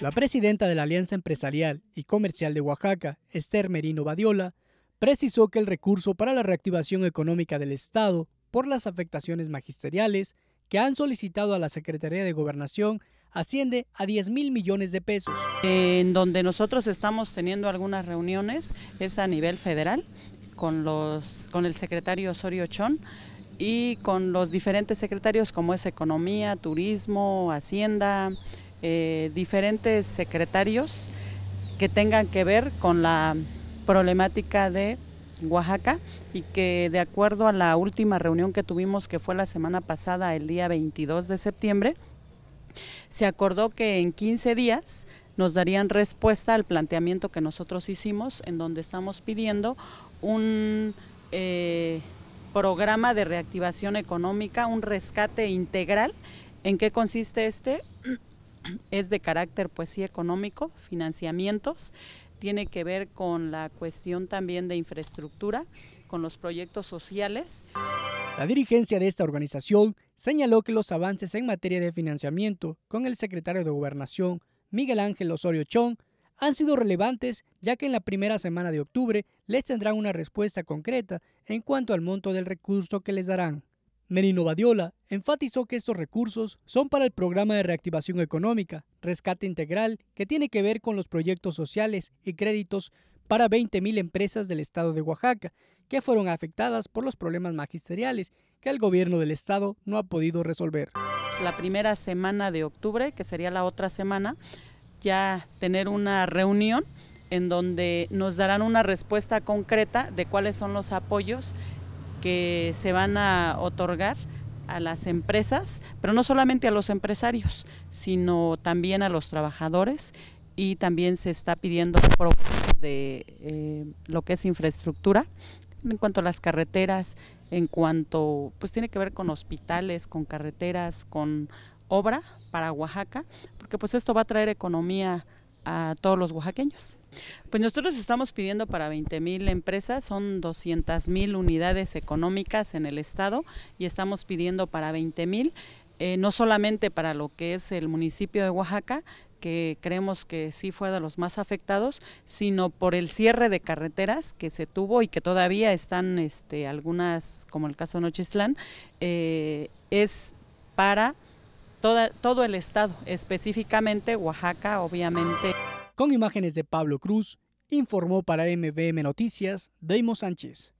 La presidenta de la Alianza Empresarial y Comercial de Oaxaca, Esther Merino Badiola, precisó que el recurso para la reactivación económica del Estado por las afectaciones magisteriales que han solicitado a la Secretaría de Gobernación asciende a 10 mil millones de pesos. En donde nosotros estamos teniendo algunas reuniones es a nivel federal con, los, con el secretario Osorio Chón y con los diferentes secretarios como es Economía, Turismo, Hacienda, eh, diferentes secretarios que tengan que ver con la problemática de Oaxaca y que de acuerdo a la última reunión que tuvimos que fue la semana pasada, el día 22 de septiembre, se acordó que en 15 días nos darían respuesta al planteamiento que nosotros hicimos, en donde estamos pidiendo un eh, programa de reactivación económica, un rescate integral. ¿En qué consiste este? es de carácter pues sí económico, financiamientos, tiene que ver con la cuestión también de infraestructura, con los proyectos sociales. La dirigencia de esta organización señaló que los avances en materia de financiamiento con el secretario de Gobernación, Miguel Ángel Osorio Chong, han sido relevantes ya que en la primera semana de octubre les tendrán una respuesta concreta en cuanto al monto del recurso que les darán. Merino Badiola enfatizó que estos recursos son para el programa de reactivación económica, rescate integral, que tiene que ver con los proyectos sociales y créditos para 20.000 empresas del estado de Oaxaca, que fueron afectadas por los problemas magisteriales que el gobierno del estado no ha podido resolver. La primera semana de octubre, que sería la otra semana, ya tener una reunión en donde nos darán una respuesta concreta de cuáles son los apoyos que se van a otorgar a las empresas, pero no solamente a los empresarios, sino también a los trabajadores y también se está pidiendo de eh, lo que es infraestructura en cuanto a las carreteras, en cuanto, pues tiene que ver con hospitales, con carreteras, con obra para Oaxaca, porque pues esto va a traer economía a todos los oaxaqueños. Pues nosotros estamos pidiendo para 20 mil empresas, son 200 mil unidades económicas en el estado y estamos pidiendo para 20 mil, eh, no solamente para lo que es el municipio de Oaxaca, que creemos que sí fue de los más afectados, sino por el cierre de carreteras que se tuvo y que todavía están este, algunas, como el caso de Nochistlán, eh, es para todo el estado, específicamente Oaxaca, obviamente. Con imágenes de Pablo Cruz, informó para MVM Noticias Deimo Sánchez.